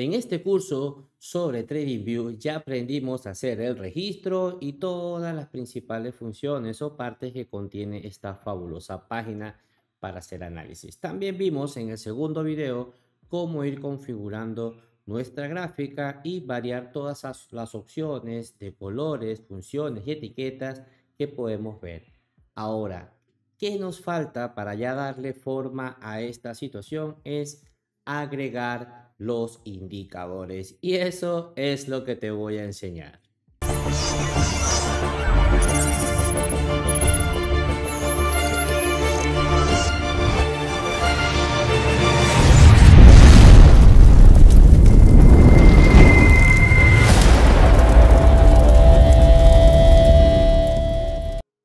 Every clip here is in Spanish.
En este curso sobre TradingView ya aprendimos a hacer el registro y todas las principales funciones o partes que contiene esta fabulosa página para hacer análisis. También vimos en el segundo video cómo ir configurando nuestra gráfica y variar todas las opciones de colores, funciones y etiquetas que podemos ver. Ahora, ¿qué nos falta para ya darle forma a esta situación? Es agregar los indicadores. Y eso es lo que te voy a enseñar.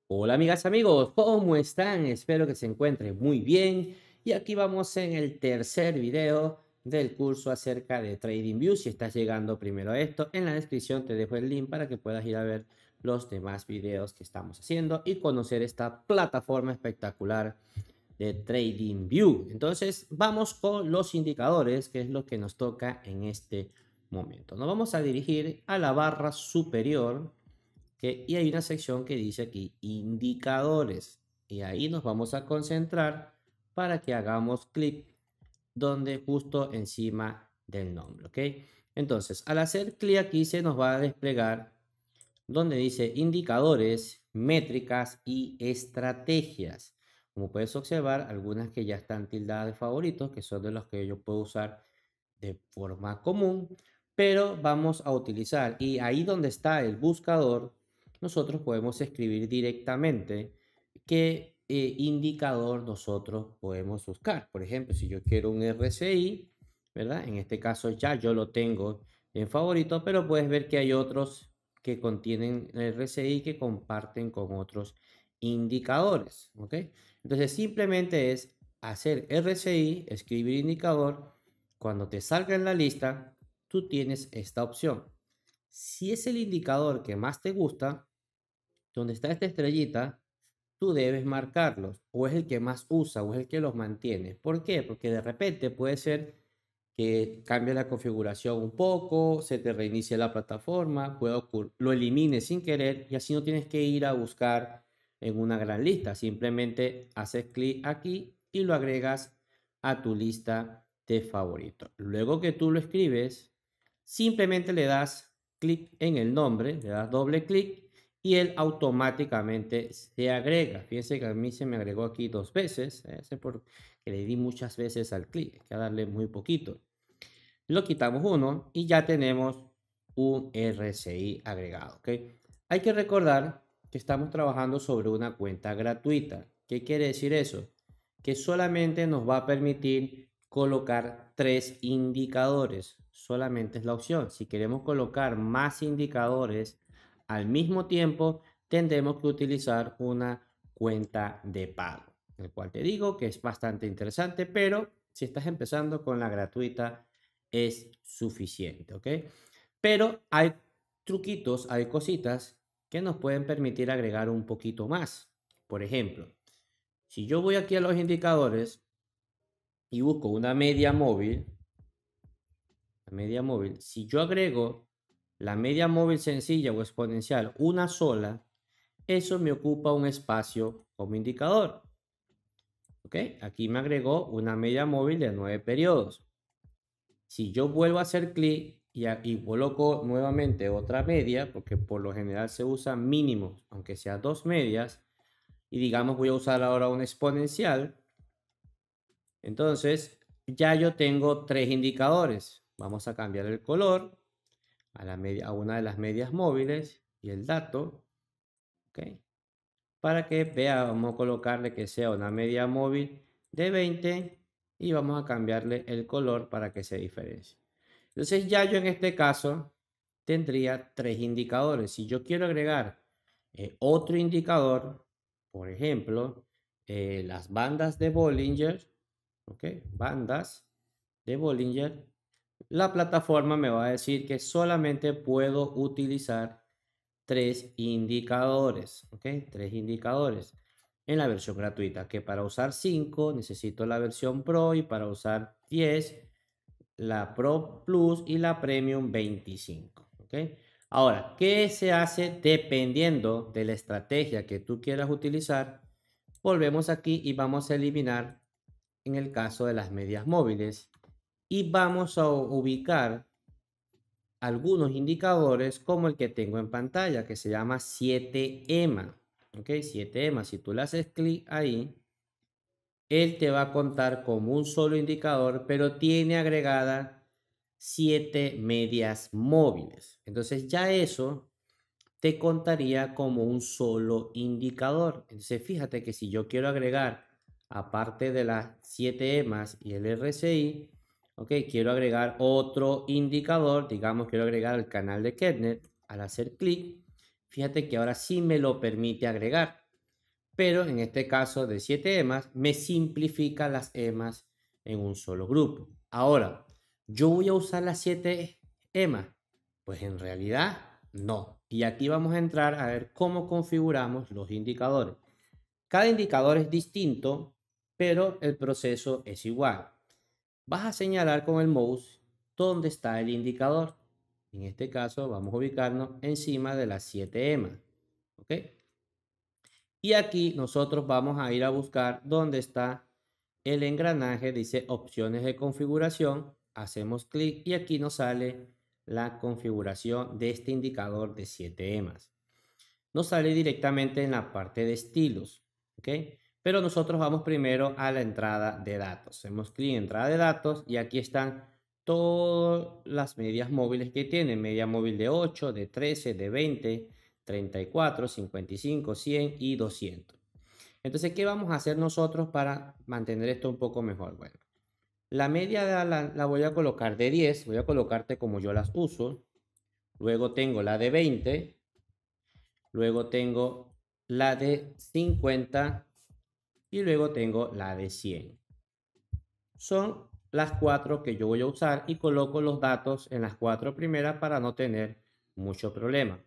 Hola amigas, amigos, ¿cómo están? Espero que se encuentren muy bien. Y aquí vamos en el tercer video del curso acerca de TradingView. Si estás llegando primero a esto, en la descripción te dejo el link para que puedas ir a ver los demás videos que estamos haciendo y conocer esta plataforma espectacular de TradingView. Entonces, vamos con los indicadores, que es lo que nos toca en este momento. Nos vamos a dirigir a la barra superior que, y hay una sección que dice aquí indicadores. Y ahí nos vamos a concentrar para que hagamos clic donde justo encima del nombre, ¿ok? Entonces, al hacer clic aquí se nos va a desplegar donde dice indicadores, métricas y estrategias. Como puedes observar, algunas que ya están tildadas de favoritos, que son de los que yo puedo usar de forma común, pero vamos a utilizar. Y ahí donde está el buscador, nosotros podemos escribir directamente que eh, indicador nosotros podemos buscar. Por ejemplo, si yo quiero un RCI ¿verdad? En este caso ya yo lo tengo en favorito, pero puedes ver que hay otros que contienen RSI que comparten con otros indicadores, ¿ok? Entonces simplemente es hacer RSI, escribir indicador, cuando te salga en la lista, tú tienes esta opción. Si es el indicador que más te gusta, donde está esta estrellita, tú debes marcarlos, o es el que más usa, o es el que los mantiene. ¿Por qué? Porque de repente puede ser que cambie la configuración un poco, se te reinicie la plataforma, puede lo elimine sin querer y así no tienes que ir a buscar en una gran lista. Simplemente haces clic aquí y lo agregas a tu lista de favoritos. Luego que tú lo escribes, simplemente le das clic en el nombre, le das doble clic y él automáticamente se agrega. Fíjense que a mí se me agregó aquí dos veces, ¿eh? ese porque le di muchas veces al clic, hay que darle muy poquito. Lo quitamos uno y ya tenemos un RCI agregado. Hay que recordar que estamos trabajando sobre una cuenta gratuita. ¿Qué quiere decir eso? Que solamente nos va a permitir colocar tres indicadores. Solamente es la opción. Si queremos colocar más indicadores, al mismo tiempo, tendremos que utilizar una cuenta de pago, el cual te digo que es bastante interesante, pero si estás empezando con la gratuita es suficiente, ¿ok? Pero hay truquitos, hay cositas que nos pueden permitir agregar un poquito más. Por ejemplo, si yo voy aquí a los indicadores y busco una media móvil, la media móvil, si yo agrego la media móvil sencilla o exponencial, una sola, eso me ocupa un espacio como indicador. ¿Ok? Aquí me agregó una media móvil de nueve periodos. Si yo vuelvo a hacer clic y, y, coloco nuevamente otra media, porque por lo general se usa mínimo, aunque sea dos medias, y digamos voy a usar ahora una exponencial, entonces ya yo tengo tres indicadores. Vamos a cambiar el color a, la media, una de las medias móviles y el dato, ¿ok? Para que vea, vamos a colocarle que sea una media móvil de 20 y vamos a cambiarle el color para que se diferencie. Entonces ya yo en este caso tendría tres indicadores. Si yo quiero agregar eh, otro indicador, por ejemplo, eh, las bandas de Bollinger, ¿ok? Bandas de Bollinger, la plataforma me va a decir que solamente puedo utilizar tres indicadores, ¿ok? Tres indicadores en la versión gratuita, que para usar 5 necesito la versión Pro y para usar 10 la Pro Plus y la Premium 25, ¿ok? Ahora, ¿qué se hace dependiendo de la estrategia que tú quieras utilizar? Volvemos aquí y vamos a eliminar, en el caso de las medias móviles, y vamos a ubicar algunos indicadores como el que tengo en pantalla que se llama 7 EMA. Ok, 7 EMA. Si tú le haces clic ahí, él te va a contar como un solo indicador, pero tiene agregada 7 medias móviles. Entonces ya eso te contaría como un solo indicador. Entonces fíjate que si yo quiero agregar, aparte de las 7 EMAs y el RCI, Ok, quiero agregar otro indicador, digamos, quiero agregar el canal de Ketnet. Al hacer clic, fíjate que ahora sí me lo permite agregar. Pero en este caso de 7 EMAs, me simplifica las EMAs en un solo grupo. Ahora, ¿yo voy a usar las 7 EMAs? Pues en realidad no. Y aquí vamos a entrar a ver cómo configuramos los indicadores. Cada indicador es distinto, pero el proceso es igual vas a señalar con el mouse dónde está el indicador. En este caso vamos a ubicarnos encima de las 7 EMA. ¿Ok? Y aquí nosotros vamos a ir a buscar dónde está el engranaje. Dice opciones de configuración. Hacemos clic y aquí nos sale la configuración de este indicador de 7 EMAs. Nos sale directamente en la parte de estilos. ¿Ok? Pero nosotros vamos primero a la entrada de datos. Hemos clic en entrada de datos y aquí están todas las medias móviles que tienen. Media móvil de 8, de 13, de 20, 34, 55, 100 y 200. Entonces, ¿qué vamos a hacer nosotros para mantener esto un poco mejor? Bueno, la media la voy a colocar de 10, voy a colocarte como yo las uso. Luego tengo la de 20. Luego tengo la de 50 y luego tengo la de 100. Son las cuatro que yo voy a usar y coloco los datos en las cuatro primeras para no tener mucho problema.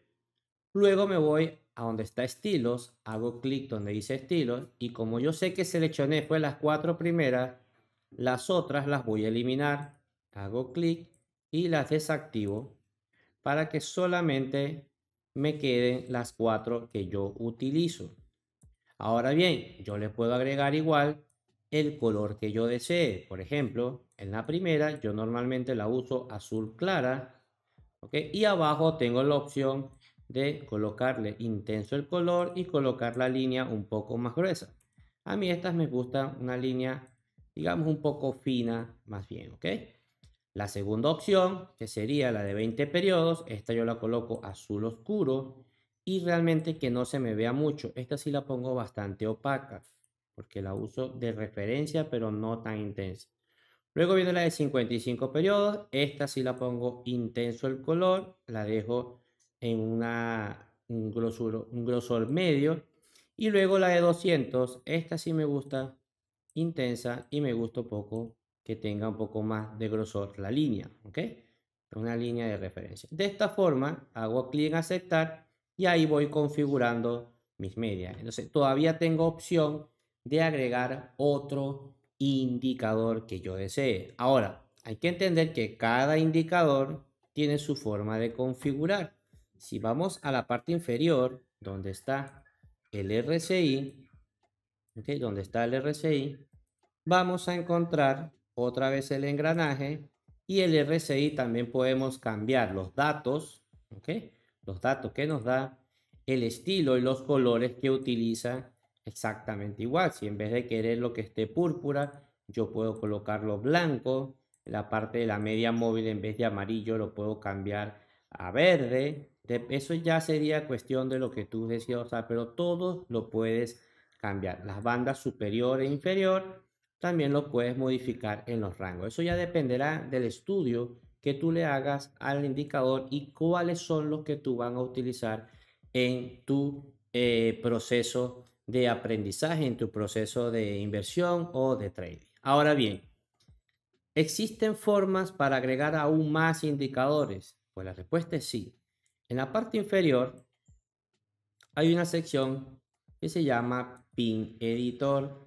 Luego me voy a donde está estilos, hago clic donde dice estilos y como yo sé que seleccioné fue las cuatro primeras, las otras las voy a eliminar. Hago clic y las desactivo para que solamente me queden las cuatro que yo utilizo. Ahora bien, yo le puedo agregar igual el color que yo desee. Por ejemplo, en la primera yo normalmente la uso azul clara. ¿okay? Y abajo tengo la opción de colocarle intenso el color y colocar la línea un poco más gruesa. A mí estas me gusta una línea, digamos, un poco fina más bien, La segunda opción, que sería la de 20 periodos, esta yo la coloco azul oscuro y realmente que no se me vea mucho. Esta sí la pongo bastante opaca porque la uso de referencia pero no tan intensa. Luego viene la de 55 periodos. Esta sí la pongo intenso el color, la dejo en una, un, grosor, un grosor medio. Y luego la de 200, esta sí me gusta intensa y me gusta poco que tenga un poco más de grosor la línea, Una línea de referencia. De esta forma hago clic en aceptar y ahí voy configurando mis medias. Entonces todavía tengo opción de agregar otro indicador que yo desee. Ahora, hay que entender que cada indicador tiene su forma de configurar. Si vamos a la parte inferior, donde está el RCI, okay, donde está el RSI, vamos a encontrar otra vez el engranaje y el RCI también podemos cambiar los datos, okay, los datos que nos da, el estilo y los colores que utiliza exactamente igual. Si en vez de querer lo que esté púrpura, yo puedo colocarlo blanco. La parte de la media móvil en vez de amarillo lo puedo cambiar a verde. De, eso ya sería cuestión de lo que tú decías usar, pero todo lo puedes cambiar. Las bandas superior e inferior también lo puedes modificar en los rangos. Eso ya dependerá del estudio que tú le hagas al indicador y cuáles son los que tú van a utilizar en tu eh, proceso de aprendizaje, en tu proceso de inversión o de trading. Ahora bien, ¿existen formas para agregar aún más indicadores? Pues la respuesta es sí. En la parte inferior hay una sección que se llama PIN Editor,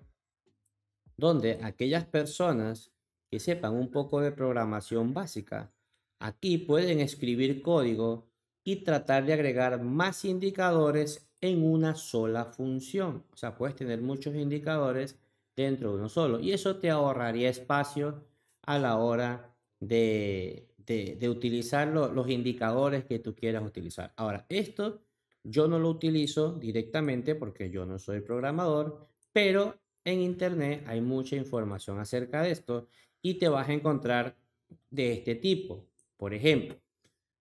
donde aquellas personas que sepan un poco de programación básica. Aquí pueden escribir código y tratar de agregar más indicadores en una sola función. O sea, puedes tener muchos indicadores dentro de uno solo y eso te ahorraría espacio a la hora de, utilizar los indicadores que tú quieras utilizar. Ahora, esto yo no lo utilizo directamente porque yo no soy programador, pero en Internet hay mucha información acerca de esto y te vas a encontrar de este tipo. Por ejemplo,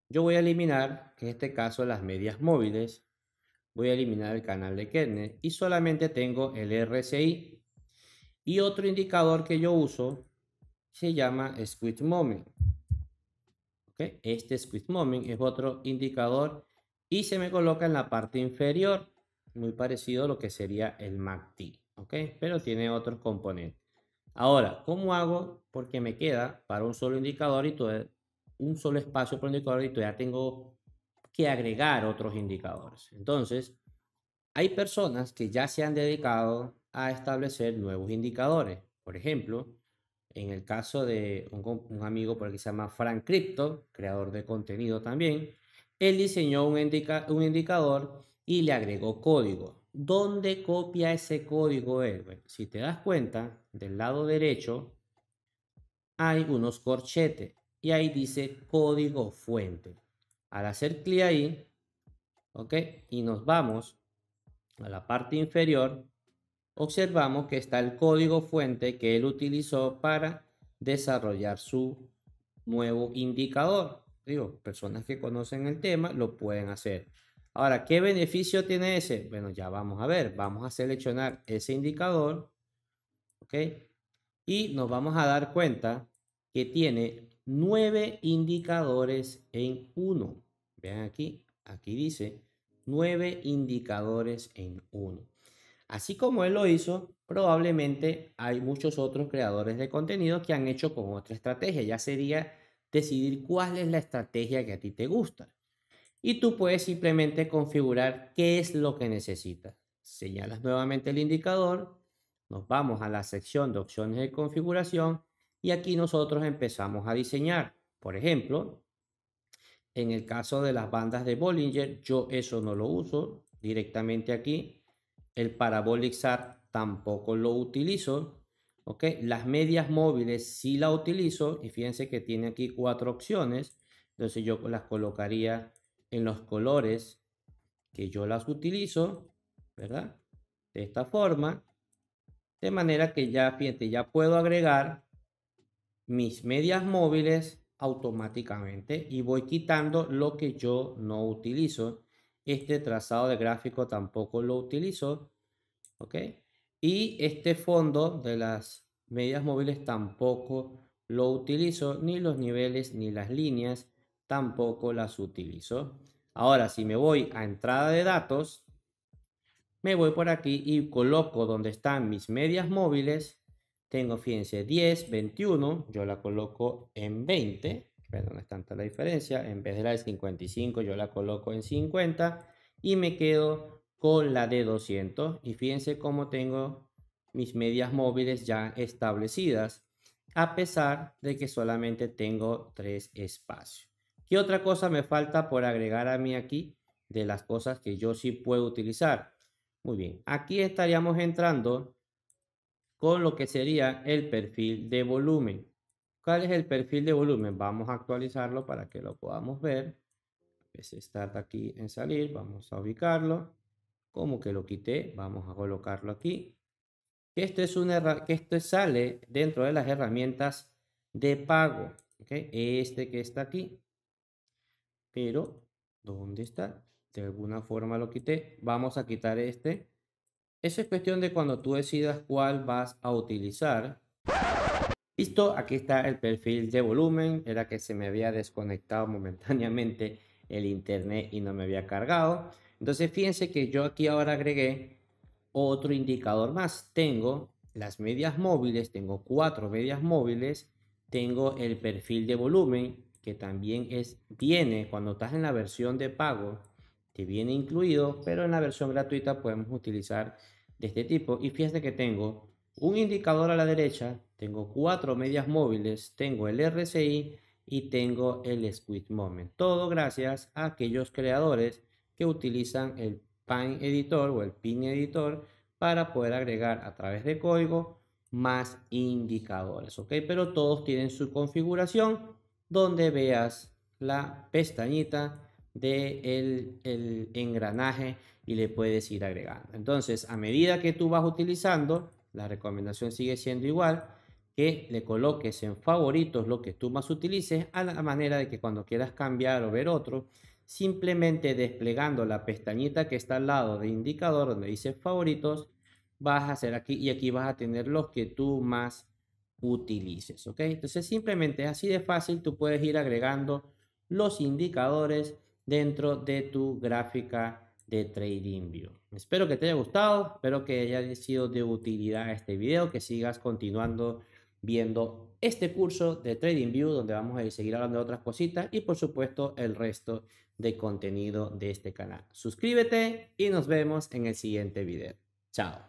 yo voy a eliminar, en este caso, las medias móviles. Voy a eliminar el canal de Kernel y solamente tengo el RSI. Y otro indicador que yo uso se llama Squid Moment. Este Squid Moment es otro indicador y se me coloca en la parte inferior, muy parecido a lo que sería el MACD. ¿okay? Pero tiene otros componentes. Ahora, ¿cómo hago? Porque me queda para un solo indicador y todo, un solo espacio para un indicador y todavía tengo que agregar otros indicadores. Entonces, hay personas que ya se han dedicado a establecer nuevos indicadores. Por ejemplo, en el caso de un, amigo por el que se llama Frank Crypto, creador de contenido también, él diseñó un, un indicador y le agregó código. ¿Dónde copia ese código él? si te das cuenta, del lado derecho hay unos corchetes y ahí dice código fuente. Al hacer clic ahí, ¿ok? Y nos vamos a la parte inferior, observamos que está el código fuente que él utilizó para desarrollar su nuevo indicador. Digo, personas que conocen el tema lo pueden hacer. Ahora, ¿qué beneficio tiene ese? Bueno, ya vamos a ver. Vamos a seleccionar ese indicador. ¿Ok? Y nos vamos a dar cuenta que tiene nueve indicadores en uno. Vean aquí, aquí dice nueve indicadores en uno. Así como él lo hizo, probablemente hay muchos otros creadores de contenido que han hecho con otra estrategia. Ya sería decidir cuál es la estrategia que a ti te gusta y tú puedes simplemente configurar qué es lo que necesitas. Señalas nuevamente el indicador, nos vamos a la sección de opciones de configuración y aquí nosotros empezamos a diseñar. Por ejemplo, en el caso de las bandas de Bollinger, yo eso no lo uso directamente aquí. El Parabolic SAR tampoco lo utilizo. ¿ok? Las medias móviles sí la utilizo y fíjense que tiene aquí cuatro opciones. Entonces yo las colocaría en los colores que yo las utilizo, ¿verdad? De esta forma. De manera que ya, fíjate, ya puedo agregar mis medias móviles automáticamente y voy quitando lo que yo no utilizo. Este trazado de gráfico tampoco lo utilizo. ¿Ok? Y este fondo de las medias móviles tampoco lo utilizo, ni los niveles ni las líneas tampoco las utilizo. Ahora, si me voy a entrada de datos, me voy por aquí y coloco donde están mis medias móviles. Tengo, fíjense, 10, 21, yo la coloco en 20, Pero no es tanta la diferencia, en vez de la de 55 yo la coloco en 50 y me quedo con la de 200 y fíjense cómo tengo mis medias móviles ya establecidas a pesar de que solamente tengo tres espacios. ¿Qué otra cosa me falta por agregar a mí aquí de las cosas que yo sí puedo utilizar? Muy bien, aquí estaríamos entrando con lo que sería el perfil de volumen. ¿Cuál es el perfil de volumen? Vamos a actualizarlo para que lo podamos ver. Es estar aquí en salir, vamos a ubicarlo. Como que lo quité, vamos a colocarlo aquí. Que esto, es una, que esto sale dentro de las herramientas de pago. Este que está aquí pero ¿dónde está? De alguna forma lo quité. Vamos a quitar este. Eso es cuestión de cuando tú decidas cuál vas a utilizar. Listo, aquí está el perfil de volumen. Era que se me había desconectado momentáneamente el internet y no me había cargado. Entonces fíjense que yo aquí ahora agregué otro indicador más. Tengo las medias móviles, tengo cuatro medias móviles, tengo el perfil de volumen que también es, viene, cuando estás en la versión de pago, te viene incluido, pero en la versión gratuita podemos utilizar de este tipo. Y fíjate que tengo un indicador a la derecha, tengo cuatro medias móviles, tengo el RSI y tengo el Squid Moment. Todo gracias a aquellos creadores que utilizan el Pine Editor o el Pin Editor para poder agregar a través de código más indicadores, ¿ok? Pero todos tienen su configuración donde veas la pestañita del el engranaje y le puedes ir agregando. Entonces, a medida que tú vas utilizando, la recomendación sigue siendo igual, que le coloques en favoritos lo que tú más utilices, a la manera de que cuando quieras cambiar o ver otro, simplemente desplegando la pestañita que está al lado de indicador donde dice favoritos, vas a hacer aquí y aquí vas a tener los que tú más utilices, ¿ok? Entonces simplemente así de fácil, tú puedes ir agregando los indicadores dentro de tu gráfica de TradingView. Espero que te haya gustado, espero que haya sido de utilidad este video, que sigas continuando viendo este curso de TradingView donde vamos a seguir hablando de otras cositas y por supuesto el resto de contenido de este canal. Suscríbete y nos vemos en el siguiente video. Chao.